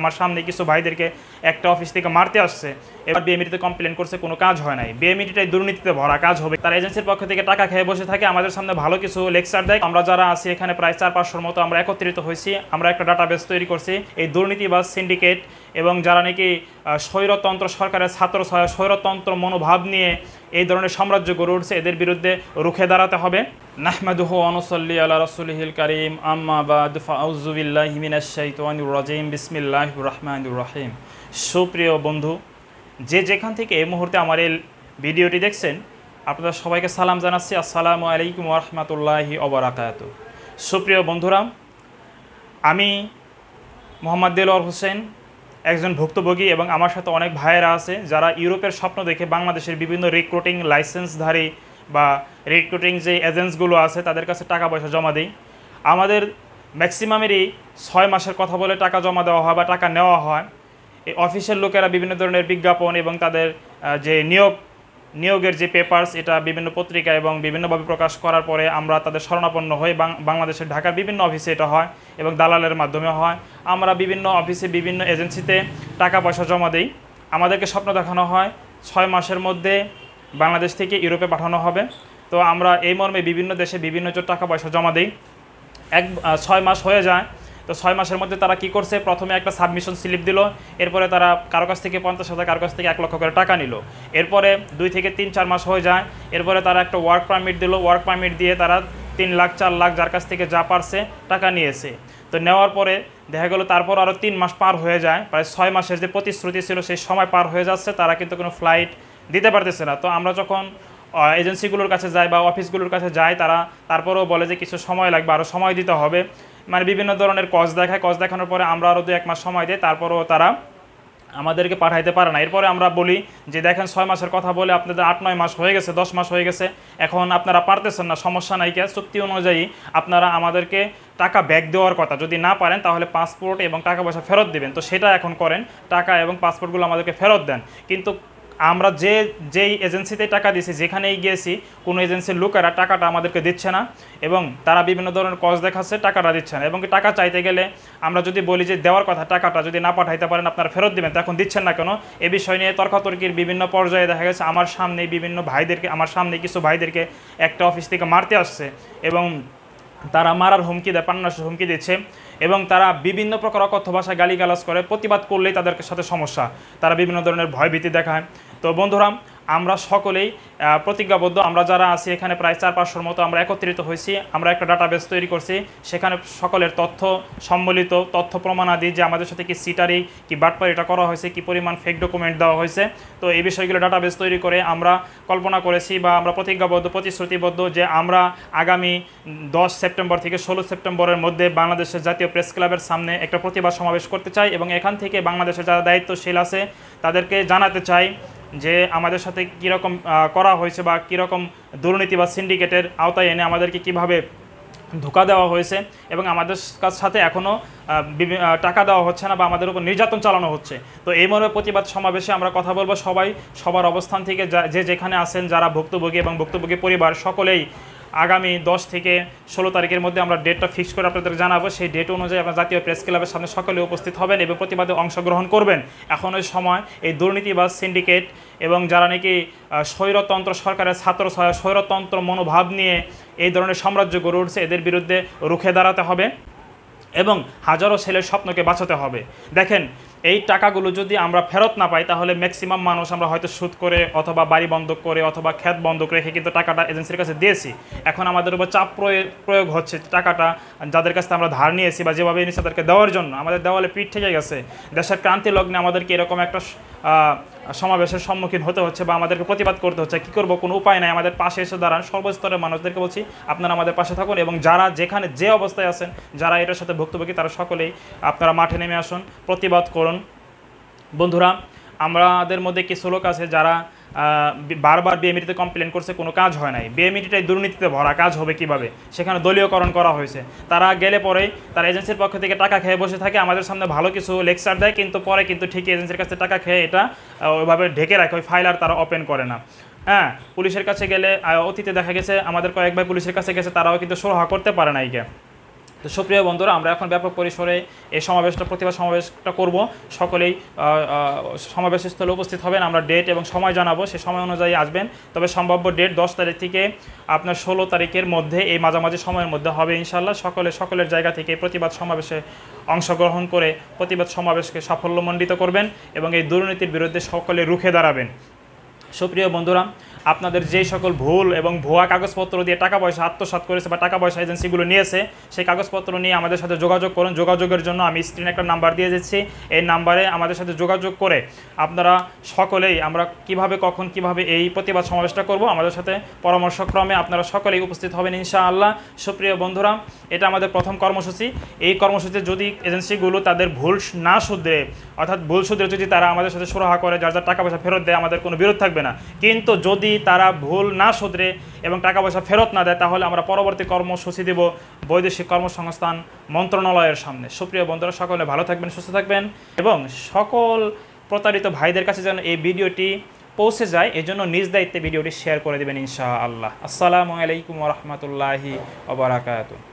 আমার সামনে কিছু ভাইদেরকে একটা অফিস থেকে মারতে আসছে এবার বিএমইটিতে কমপ্লেন করছে কোনো কাজ হয় নাই বিএমইটিটাই দুর্নীতিতে ভরা কাজ হবে তার এজেন্সির পক্ষ থেকে টাকা খেয়ে বসে থাকে আমাদের সামনে ভালো কিছু লেকচার দেয় আমরা যারা আছি এখানে প্রায় চার পাঁচশোর মতো আমরা একত্রিত হয়েছি আমরা একটা ডাটাবেস তৈরি করছি এই দুর্নীতি বা সিন্ডিকেট এবং যারা নাকি স্বৈরতন্ত্র সরকারের ছাত্র স্বৈরতন্ত্র মনোভাব নিয়ে এই ধরনের সাম্রাজ্য গড়ে উঠছে এদের বিরুদ্ধে রুখে দাঁড়াতে হবে নাহমাদুহ অনুসল্লি আল্লাহ রসুলহিল করিম আম্মাবাদ বিসমিল্লাহ রহমানুর রহিম সুপ্রিয় বন্ধু যে যেখান থেকে এই মুহূর্তে আমার এই ভিডিওটি দেখছেন আপনাদের সবাইকে সালাম জানাচ্ছি আসসালামু আলাইকুম রহমতুল্লাহি অবরাকাত সুপ্রিয় বন্ধুরাম আমি মোহাম্মদ দেলোয়ার হোসেন একজন ভুক্তভোগী এবং আমার সাথে অনেক ভাইয়েরা আছে যারা ইউরোপের স্বপ্ন দেখে বাংলাদেশের বিভিন্ন রিক্রুটিং লাইসেন্সধারী বা রিক্রুটিং যে এজেন্টসগুলো আছে তাদের কাছে টাকা পয়সা জমা দিই আমাদের ম্যাক্সিমামেরই ছয় মাসের কথা বলে টাকা জমা দেওয়া হয় বা টাকা নেওয়া হয় এই অফিসের লোকেরা বিভিন্ন ধরনের বিজ্ঞাপন এবং তাদের যে নিয়োগ নিয়োগের যে পেপার্স এটা বিভিন্ন পত্রিকা এবং বিভিন্নভাবে প্রকাশ করার পরে আমরা তাদের শরণাপন্ন হয়ে বাংলাদেশের ঢাকার বিভিন্ন অফিসে এটা হয় এবং দালালের মাধ্যমে হয় আমরা বিভিন্ন অফিসে বিভিন্ন এজেন্সিতে টাকা পয়সা জমা দিই আমাদেরকে স্বপ্ন দেখানো হয় ছয় মাসের মধ্যে বাংলাদেশ থেকে ইউরোপে পাঠানো হবে তো আমরা এই মর্মে বিভিন্ন দেশে বিভিন্ন টাকা পয়সা জমা দিই এক ছয় মাস হয়ে যায় তো ছয় মাসের মধ্যে তারা কি করছে প্রথমে একটা সাবমিশন স্লিপ দিল এরপরে তারা কারো কাছ থেকে পঞ্চাশ হাজার কারো কাছ থেকে এক লক্ষ করে টাকা নিল এরপরে দুই থেকে তিন চার মাস হয়ে যায় এরপরে তারা একটা ওয়ার্ক পারমিট দিল ওয়ার্ক পারমিট দিয়ে তারা তিন লাখ চার লাখ যার কাছ থেকে যা পারছে টাকা নিয়েছে তো নেওয়ার পরে দেখা গেলো তারপর আরও তিন মাস পার হয়ে যায় প্রায় ছয় মাসের যে প্রতিশ্রুতি ছিল সেই সময় পার হয়ে যাচ্ছে তারা কিন্তু কোনো ফ্লাইট দিতে পারতেছে না তো আমরা যখন এজেন্সিগুলোর কাছে যাই বা অফিসগুলোর কাছে যাই তারা তারপরেও বলে যে কিছু সময় লাগবে আরও সময় দিতে হবে মানে বিভিন্ন ধরনের কজ দেখায় কজ দেখানোর পরে আমরা আরও দু এক মাস সময় দিই তারপরও তারা আমাদেরকে পাঠাইতে পারে না এরপরে আমরা বলি যে দেখেন ছয় মাসের কথা বলে আপনাদের আট নয় মাস হয়ে গেছে দশ মাস হয়ে গেছে এখন আপনারা পারতেছেন না সমস্যা নাই কে চুক্তি অনুযায়ী আপনারা আমাদেরকে টাকা ব্যাক দেওয়ার কথা যদি না পারেন তাহলে পাসপোর্ট এবং টাকা পয়সা ফেরত দিবেন তো সেটা এখন করেন টাকা এবং পাসপোর্টগুলো আমাদেরকে ফেরত দেন কিন্তু আমরা যে যেই এজেন্সিতে টাকা দিয়েছি যেখানেই গিয়েছি কোনো এজেন্সির লোকেরা টাকাটা আমাদেরকে দিচ্ছে না এবং তারা বিভিন্ন ধরনের কজ দেখাচ্ছে টাকাটা দিচ্ছে না এবং টাকা চাইতে গেলে আমরা যদি বলি যে দেওয়ার কথা টাকাটা যদি না পাঠাইতে পারেন আপনারা ফেরত দেবেন তখন দিচ্ছেন না কেন এ বিষয় নিয়ে তর্কাতর্কির বিভিন্ন পর্যায়ে দেখা গেছে আমার সামনে বিভিন্ন ভাইদেরকে আমার সামনে কিছু ভাইদেরকে একটা অফিস থেকে মারতে আসছে এবং তারা মারার হুমকি দেয় পান্নাসের হুমকি দিচ্ছে এবং তারা বিভিন্ন প্রকার অকথ্য ভাষায় গালিগালাজ করে প্রতিবাদ করলেই তাদের সাথে সমস্যা তারা বিভিন্ন ধরনের ভয়ভীতি দেখায় তো বন্ধুরা আমরা সকলেই প্রতিজ্ঞাবদ্ধ আমরা যারা আছি এখানে প্রায় চার পাঁচশোর মতো আমরা একত্রিত হয়েছি আমরা একটা ডাটাবেস তৈরি করছি সেখানে সকলের তথ্য সম্বলিত তথ্য প্রমাণাদি যে আমাদের সাথে কি সিটারি কি এটা করা হয়েছে কি পরিমাণ ফেক ডকুমেন্ট দেওয়া হয়েছে তো এই বিষয়গুলো ডাটাবেস তৈরি করে আমরা কল্পনা করেছি বা আমরা প্রতিজ্ঞাবদ্ধ প্রতিশ্রুতিবদ্ধ যে আমরা আগামী দশ সেপ্টেম্বর থেকে ষোলো সেপ্টেম্বরের মধ্যে বাংলাদেশের জাতীয় প্রেস ক্লাবের সামনে একটা প্রতিবাদ সমাবেশ করতে চাই এবং এখান থেকে বাংলাদেশের যারা দায়িত্বশীল আছে তাদেরকে জানাতে চাই যে আমাদের সাথে কীরকম করা হয়েছে বা কীরকম দুর্নীতি বা সিন্ডিকেটের আওতায় এনে আমাদেরকে কিভাবে ধোকা দেওয়া হয়েছে এবং আমাদের সাথে এখনও টাকা দেওয়া হচ্ছে না বা আমাদের উপর নির্যাতন চালানো হচ্ছে তো এই মর্মে প্রতিবাদ সমাবেশে আমরা কথা বলবো সবাই সবার অবস্থান থেকে যে যেখানে আছেন যারা ভুক্তভোগী এবং ভুক্তভোগী পরিবার সকলেই আগামী দশ থেকে ষোলো তারিখের মধ্যে আমরা ডেটটা ফিক্স করে আপনাদের জানাবো সেই ডেট অনুযায়ী আপনার জাতীয় প্রেস ক্লাবের সামনে সকলে উপস্থিত হবেন এবং প্রতিবাদে অংশগ্রহণ করবেন এখন ওই সময় এই দুর্নীতিবাজ সিন্ডিকেট এবং যারা নাকি স্বৈরতন্ত্র সরকারের ছাত্র স্বৈরতন্ত্র মনোভাব নিয়ে এই ধরনের সাম্রাজ্য গড়ে উঠছে এদের বিরুদ্ধে রুখে দাঁড়াতে হবে এবং হাজারো ছেলের স্বপ্নকে বাঁচাতে হবে দেখেন এই টাকাগুলো যদি আমরা ফেরত না পাই তাহলে ম্যাক্সিমাম মানুষ আমরা হয়তো সুদ করে অথবা বাড়ি বন্ধক করে অথবা খ্যাত বন্ধক রেখে কিন্তু টাকাটা এজেন্সির কাছে দিয়েছি এখন আমাদের উপর চাপ প্রয়োগ হচ্ছে টাকাটা যাদের কাছে আমরা ধার নিয়েছি বা যেভাবে এনেছি তাদেরকে দেওয়ার জন্য আমাদের দেওয়ালে পিঠ থেকে গেছে দেশের ক্রান্তি লগ্নে আমাদেরকে এরকম একটা সমাবেশের সম্মুখীন হতে হচ্ছে বা আমাদেরকে প্রতিবাদ করতে হচ্ছে কী করবো কোনো উপায় নাই আমাদের পাশে এসে দাঁড়ান সর্বস্তরের মানুষদেরকে বলছি আপনারা আমাদের পাশে থাকুন এবং যারা যেখানে যে অবস্থায় আছেন যারা এটার সাথে ভুক্তভোগী তারা সকলেই আপনারা মাঠে নেমে আসুন প্রতিবাদ করুন বন্ধুরা আমাদের মধ্যে কিছু লোক আছে যারা বারবার বিএমইটিতে কমপ্লেন করছে কোনো কাজ হয় নাই বিএমইটিটাই দুর্নীতিতে ভরা কাজ হবে কিভাবে সেখানে দলীয়করণ করা হয়েছে তারা গেলে পরেই তারা এজেন্সির পক্ষ থেকে টাকা খেয়ে বসে থাকে আমাদের সামনে ভালো কিছু লেকচার দেয় কিন্তু পরে কিন্তু ঠিক এজেন্সির কাছে টাকা খেয়ে এটা ওইভাবে ঢেকে রাখে ওই ফাইল আর তারা ওপেন করে না হ্যাঁ পুলিশের কাছে গেলে অতীতে দেখা গেছে আমাদের কয়েক ভাই পুলিশের কাছে গেছে তারাও কিন্তু সরহা করতে পারে না এইকে তো সুপ্রিয় বন্ধুরা আমরা এখন ব্যাপক পরিসরে এই সমাবেশটা প্রতিভা সমাবেশটা করব সকলেই সমাবেশস্থলে উপস্থিত হবেন আমরা ডেট এবং সময় জানাবো সে সময় অনুযায়ী আসবেন তবে সম্ভাব্য ডেট দশ তারিখ থেকে আপনার ষোলো তারিখের মধ্যে এই মাঝামাঝি সময়ের মধ্যে হবে ইনশাল্লাহ সকলে সকলের জায়গা থেকে প্রতিবাদ সমাবেশে অংশগ্রহণ করে প্রতিবাদ সমাবেশকে সাফল্যমণ্ডিত করবেন এবং এই দুর্নীতির বিরুদ্ধে সকলে রুখে দাঁড়াবেন সুপ্রিয় বন্ধুরা আপনাদের যে সকল ভুল এবং ভুয়া কাগজপত্র দিয়ে টাকা পয়সা আত্মসাত করেছে বা টাকা পয়সা এজেন্সিগুলো নিয়েছে সেই কাগজপত্র নিয়ে আমাদের সাথে যোগাযোগ করুন যোগাযোগের জন্য আমি স্ক্রিনে একটা নাম্বার দিয়ে দিচ্ছি এই নাম্বারে আমাদের সাথে যোগাযোগ করে আপনারা সকলেই আমরা কিভাবে কখন কিভাবে এই প্রতিবাদ সমাবেশটা করব আমাদের সাথে পরামর্শক্রমে আপনারা সকলেই উপস্থিত হবেন ইনশাআল্লাহ সুপ্রিয় বন্ধুরা এটা আমাদের প্রথম কর্মসূচি এই কর্মসূচিতে যদি এজেন্সিগুলো তাদের ভুল না শুধরে অর্থাৎ ভুল শুধরে যদি তারা আমাদের সাথে সুরাহা করে যার যার টাকা পয়সা ফেরত দেয় আমাদের কোনো বিরোধ থাকবে না কিন্তু যদি তারা ভুল না শুধরে এবং টাকা পয়সা ফেরত না দেয় তাহলে আমরা পরবর্তী কর্মসূচি দেব বৈদেশিক কর্মসংস্থান মন্ত্রণালয়ের সামনে সুপ্রিয় বন্ধুরা সকলে ভালো থাকবেন সুস্থ থাকবেন এবং সকল প্রতারিত ভাইদের কাছে যেন এই ভিডিওটি পৌঁছে যায় এজন্য নিজ দায়িত্বে ভিডিওটি শেয়ার করে দেবেন ইনশাআল্লাহ আসসালামু আলাইকুম রহমতুল্লাহি